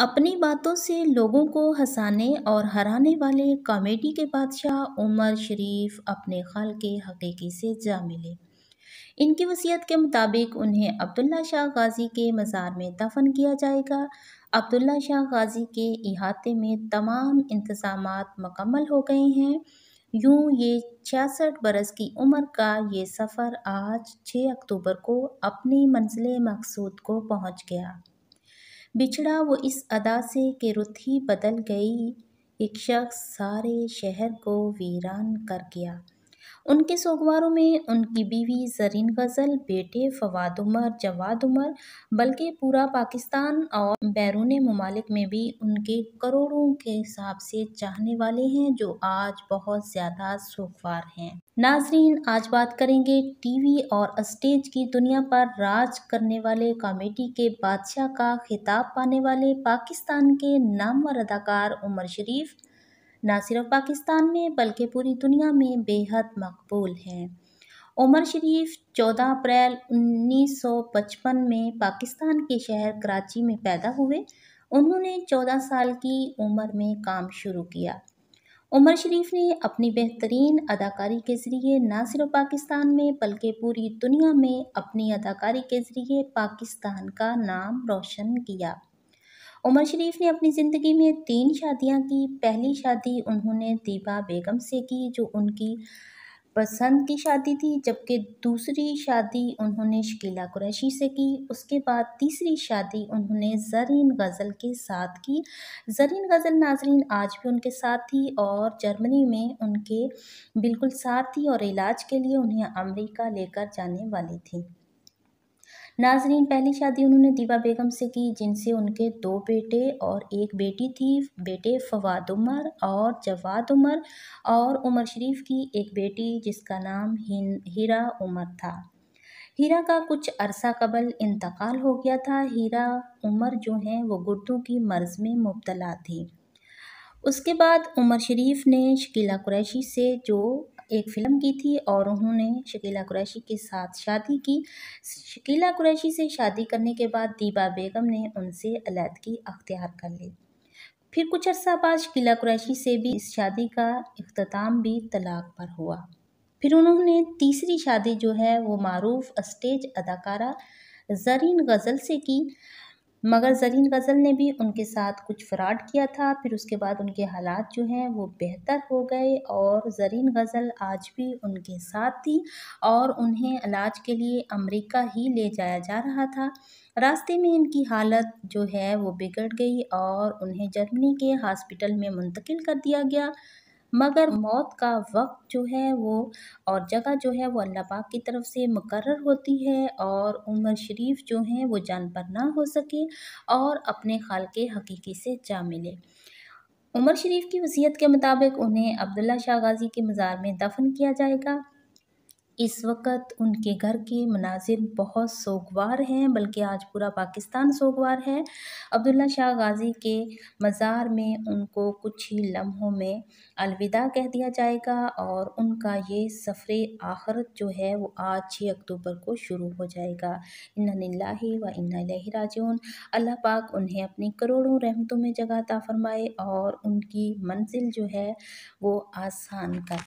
अपनी बातों से लोगों को हंसाने और हराने वाले कॉमेडी के बादशाह उमर शरीफ अपने खाल के हकीकी से जा मिले इनकी वसीयत के मुताबिक उन्हें अब्दुल्ला शाह गाजी के मज़ार में दफन किया जाएगा अब्दुल्ला शाह गाजी के अहाते में तमाम इंतज़ाम मकम्मल हो गए हैं यूँ ये छियासठ बरस की उम्र का ये सफ़र आज 6 अक्टूबर को अपनी मंजिल मकसूद को पहुँच गया बिछड़ा वो इस अदा से कि रुत ही बदल गई एक शख्स सारे शहर को वीरान कर गया उनके सोगवारों में उनकी बीवी जरीन गज़ल बेटे फवाद उमर जवाद उमर बल्कि पूरा पाकिस्तान और बैरून ममालिक में भी उनके करोड़ों के हिसाब से चाहने वाले हैं जो आज बहुत ज़्यादा सोगवार हैं नाजरीन आज बात करेंगे टीवी और स्टेज की दुनिया पर राज करने वाले कॉमेडी के बादशाह का खिताब पाने वाले पाकिस्तान के नामवर अदाकार उमर शरीफ न सिर्फ पाकिस्तान में बल्कि पूरी दुनिया में बेहद मकबूल हैं उमर शरीफ 14 अप्रैल 1955 में पाकिस्तान के शहर कराची में पैदा हुए उन्होंने 14 साल की उम्र में काम शुरू किया उमर शरीफ ने अपनी बेहतरीन अदाकारी के ज़रिए न सिर्फ पाकिस्तान में बल्कि पूरी दुनिया में अपनी अदाकारी के ज़रिए पाकिस्तान का नाम रोशन किया उमर शरीफ ने अपनी ज़िंदगी में तीन शादियां की पहली शादी उन्होंने दीबा बेगम से की जो उनकी पसंद की शादी थी जबकि दूसरी शादी उन्होंने शकीला कुरैशी से की उसके बाद तीसरी शादी उन्होंने जरीन गज़ल के साथ की जरीन गज़ल नाजरीन आज भी उनके साथ थी और जर्मनी में उनके बिल्कुल साथ थी और इलाज के लिए उन्हें अमेरिका लेकर जाने वाली थी नाजरीन पहली शादी उन्होंने दीवा बेगम से की जिनसे उनके दो बेटे और एक बेटी थी बेटे फवाद उमर और जवाद उमर और उमर शरीफ की एक बेटी जिसका नाम हीरा उमर था हीरा का कुछ अरसा कबल इंतकाल हो गया था हीरा उमर जो हैं वो गुर्दों की मर्ज़ में मुबतला थी उसके बाद उमर शरीफ ने शकीला कुरैशी से जो एक फ़िल्म की थी और उन्होंने शकीला कुरैशी के साथ शादी की शकीला कुरैशी से शादी करने के बाद दीबा बेगम ने उनसे अलीहदगी अख्तियार कर ली फिर कुछ अर्सा बाद शकीला कुरैशी से भी इस शादी का अख्ताम भी तलाक पर हुआ फिर उन्होंने तीसरी शादी जो है वो मरूफ स्टेज अदाकारा जरीन गज़ल से की मगर ज़रीन गज़ल ने भी उनके साथ कुछ फ्रॉड किया था फिर उसके बाद उनके हालात जो हैं वो बेहतर हो गए और ज़रीन गज़ल आज भी उनके साथ थी और उन्हें इलाज के लिए अमेरिका ही ले जाया जा रहा था रास्ते में इनकी हालत जो है वो बिगड़ गई और उन्हें जर्मनी के हॉस्पिटल में मुंतकिल कर दिया गया मगर मौत का वक्त जो है वो और जगह जो है वो अल्लाह पाक की तरफ से मुकर होती है और उमर शरीफ जो हैं वो जान पर ना हो सके और अपने खाल के हकीकी से जा मिले उमर शरीफ की वसीयत के मुताबिक उन्हें अब्दुल्ला शाह गाजी के मज़ार में दफन किया जाएगा इस वक्त उनके घर के मनाजिर बहुत सोगवार हैं बल्कि आज पूरा पाकिस्तान सोगवार है अब्दुल्ला शाह गाज़ी के मज़ार में उनको कुछ ही लम्हों में अलविदा कह दिया जाएगा और उनका ये सफ़र आखरत जो है वो आज छः अक्टूबर को शुरू हो जाएगा इन्ना व इन्ना राजून अल्लाह पाक उन्हें अपनी करोड़ों रहमतों में जगह ता फरमाए और उनकी मंजिल जो है वो आसान कर